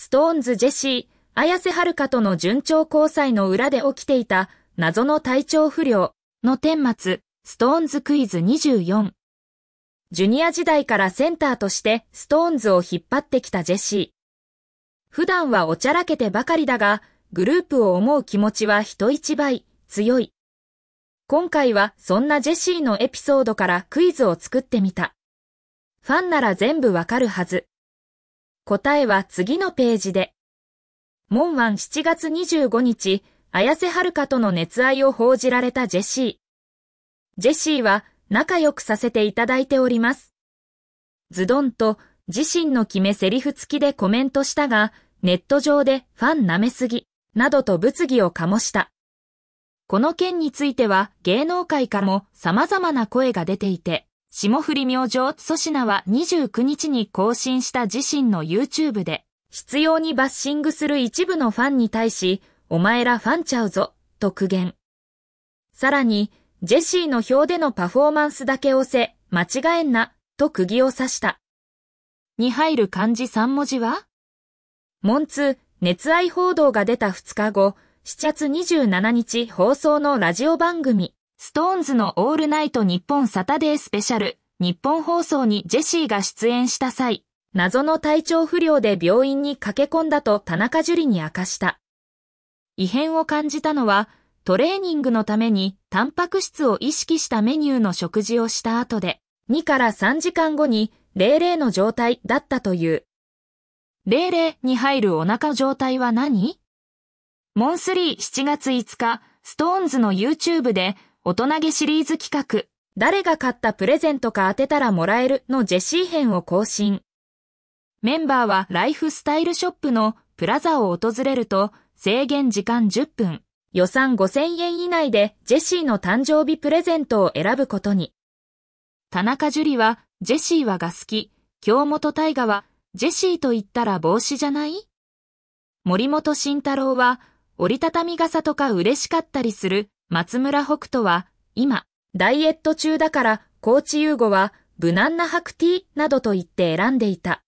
ストーンズ・ジェシー、綾瀬はるかとの順調交際の裏で起きていた謎の体調不良の顛末、ストーンズクイズ24。ジュニア時代からセンターとしてストーンズを引っ張ってきたジェシー。普段はおちゃらけてばかりだが、グループを思う気持ちは人一倍強い。今回はそんなジェシーのエピソードからクイズを作ってみた。ファンなら全部わかるはず。答えは次のページで。門ン7月25日、綾瀬はるかとの熱愛を報じられたジェシー。ジェシーは仲良くさせていただいております。ズドンと自身の決め台詞付きでコメントしたが、ネット上でファン舐めすぎ、などと物議を醸した。この件については芸能界からも様々な声が出ていて、霜降り明星粗品は29日に更新した自身の YouTube で、必要にバッシングする一部のファンに対し、お前らファンちゃうぞ、と苦言。さらに、ジェシーの表でのパフォーマンスだけ押せ、間違えんな、と釘を刺した。に入る漢字3文字はモンツ、熱愛報道が出た2日後、7月27日放送のラジオ番組、ストーンズのオールナイト日本サタデースペシャル、日本放送にジェシーが出演した際、謎の体調不良で病院に駆け込んだと田中樹に明かした。異変を感じたのは、トレーニングのためにタンパク質を意識したメニューの食事をした後で、2から3時間後にレイの状態だったという。レイに入るお腹状態は何モンスリー7月5日、ストーンズの YouTube で大人げシリーズ企画、誰が買ったプレゼントか当てたらもらえるのジェシー編を更新。メンバーはライフスタイルショップのプラザを訪れると制限時間10分、予算5000円以内でジェシーの誕生日プレゼントを選ぶことに。田中樹は、ジェシーはが好き、京本大河は、ジェシーと言ったら帽子じゃない森本慎太郎は、折りたたみ傘とか嬉しかったりする、松村北斗は、今、ダイエット中だから、高知優吾は、無難な白 T などと言って選んでいた。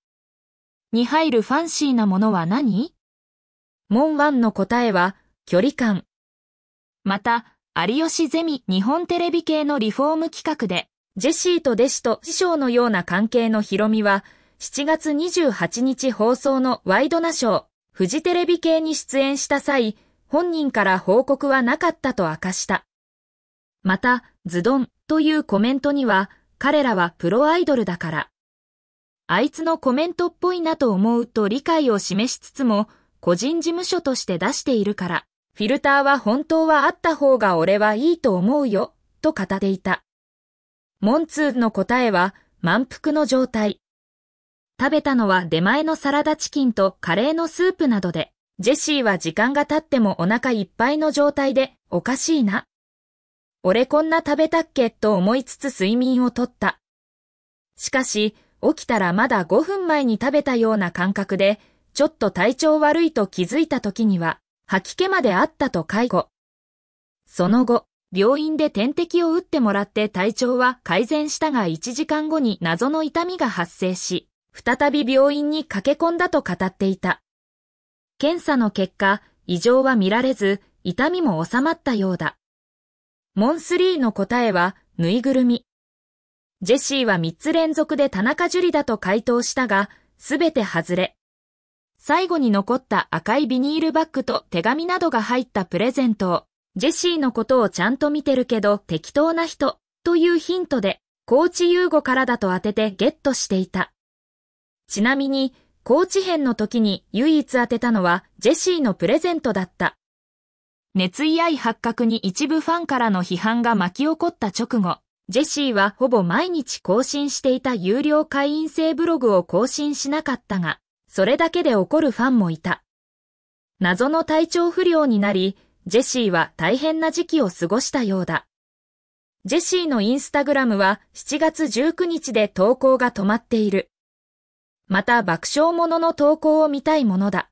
に入るファンシーなものは何門ンの答えは、距離感。また、有吉ゼミ日本テレビ系のリフォーム企画で、ジェシーと弟子と師匠のような関係のヒロミは、7月28日放送のワイドナショー、フジテレビ系に出演した際、本人から報告はなかったと明かした。また、ズドンというコメントには、彼らはプロアイドルだから。あいつのコメントっぽいなと思うと理解を示しつつも、個人事務所として出しているから、フィルターは本当はあった方が俺はいいと思うよ、と語っていた。モンツーの答えは、満腹の状態。食べたのは出前のサラダチキンとカレーのスープなどで、ジェシーは時間が経ってもお腹いっぱいの状態で、おかしいな。俺こんな食べたっけと思いつつ睡眠をとった。しかし、起きたらまだ5分前に食べたような感覚で、ちょっと体調悪いと気づいた時には、吐き気まであったと介護。その後、病院で点滴を打ってもらって体調は改善したが1時間後に謎の痛みが発生し、再び病院に駆け込んだと語っていた。検査の結果、異常は見られず、痛みも収まったようだ。モンスリーの答えは、ぬいぐるみ。ジェシーは3つ連続で田中樹里だと回答したが、すべて外れ。最後に残った赤いビニールバッグと手紙などが入ったプレゼントを、ジェシーのことをちゃんと見てるけど適当な人というヒントで、コーチユーゴからだと当ててゲットしていた。ちなみに、高知編の時に唯一当てたのはジェシーのプレゼントだった。熱意愛発覚に一部ファンからの批判が巻き起こった直後、ジェシーはほぼ毎日更新していた有料会員制ブログを更新しなかったが、それだけで怒るファンもいた。謎の体調不良になり、ジェシーは大変な時期を過ごしたようだ。ジェシーのインスタグラムは7月19日で投稿が止まっている。また爆笑者の投稿を見たいものだ。